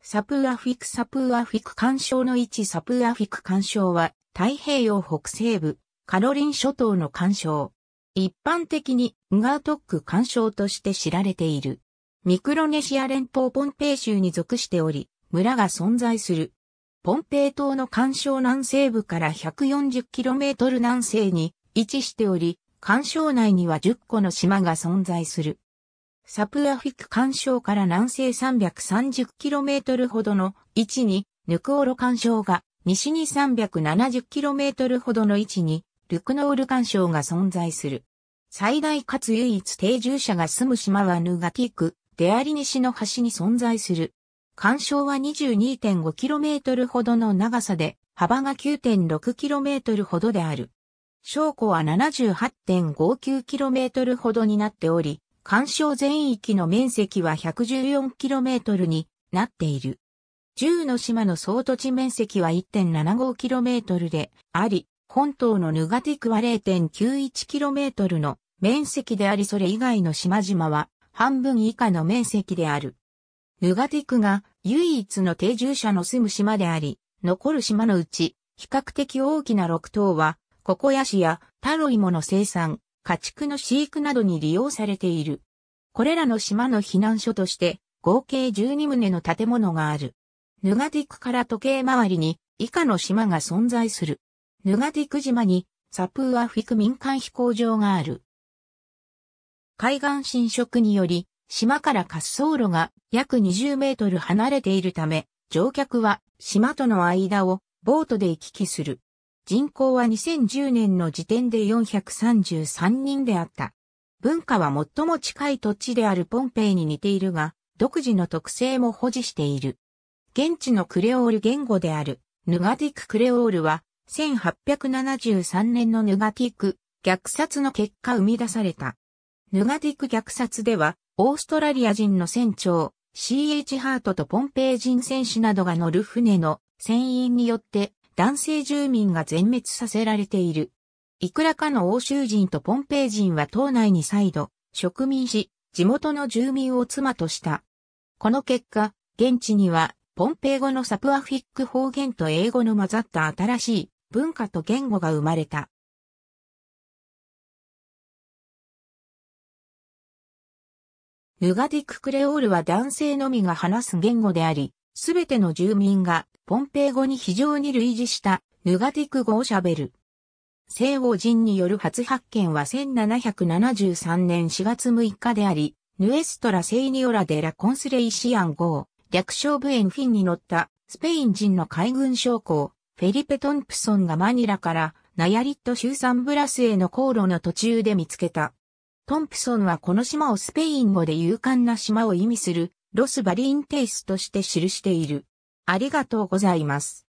サプーアフィクサプーアフィク干渉の位置サプーアフィク干渉は太平洋北西部カロリン諸島の干渉。一般的にガートック干渉として知られている。ミクロネシア連邦ポンペイ州に属しており、村が存在する。ポンペイ島の干渉南西部から 140km 南西に位置しており、干渉内には10個の島が存在する。サプアフィク干渉から南西 330km ほどの位置に、ヌクオロ干渉が、西に 370km ほどの位置に、ルクノール干渉が存在する。最大かつ唯一定住者が住む島はヌガティク、デアリ西の端に存在する。干渉は 22.5km ほどの長さで、幅が 9.6km ほどである。証拠は 78.59km ほどになっており、干渉全域の面積は 114km になっている。10の島の総土地面積は 1.75km であり、本島のヌガティクは 0.91km の面積でありそれ以外の島々は半分以下の面積である。ヌガティクが唯一の定住者の住む島であり、残る島のうち比較的大きな6島はココヤシやタロイモの生産、家畜の飼育などに利用されている。これらの島の避難所として、合計12棟の建物がある。ヌガディクから時計回りに以下の島が存在する。ヌガディク島にサプーアフィク民間飛行場がある。海岸侵食により、島から滑走路が約20メートル離れているため、乗客は島との間をボートで行き来する。人口は2010年の時点で433人であった。文化は最も近い土地であるポンペイに似ているが、独自の特性も保持している。現地のクレオール言語である、ヌガティククレオールは、1873年のヌガティク虐殺の結果生み出された。ヌガティク虐殺では、オーストラリア人の船長、CH ハートとポンペイ人戦士などが乗る船の船員によって男性住民が全滅させられている。いくらかの欧州人とポンペイ人は島内に再度植民し、地元の住民を妻とした。この結果、現地にはポンペイ語のサプアフィック方言と英語の混ざった新しい文化と言語が生まれた。ヌガディク・クレオールは男性のみが話す言語であり、すべての住民がポンペイ語に非常に類似したヌガディク語を喋る。西欧人による初発見は1773年4月6日であり、ヌエストラ・セイニオラ・デ・ラ・コンスレイシアン号、略称ブエンフィンに乗ったスペイン人の海軍将校、フェリペ・トンプソンがマニラからナヤリットシューサンブラスへの航路の途中で見つけた。トンプソンはこの島をスペイン語で勇敢な島を意味するロス・バリンテイスとして記している。ありがとうございます。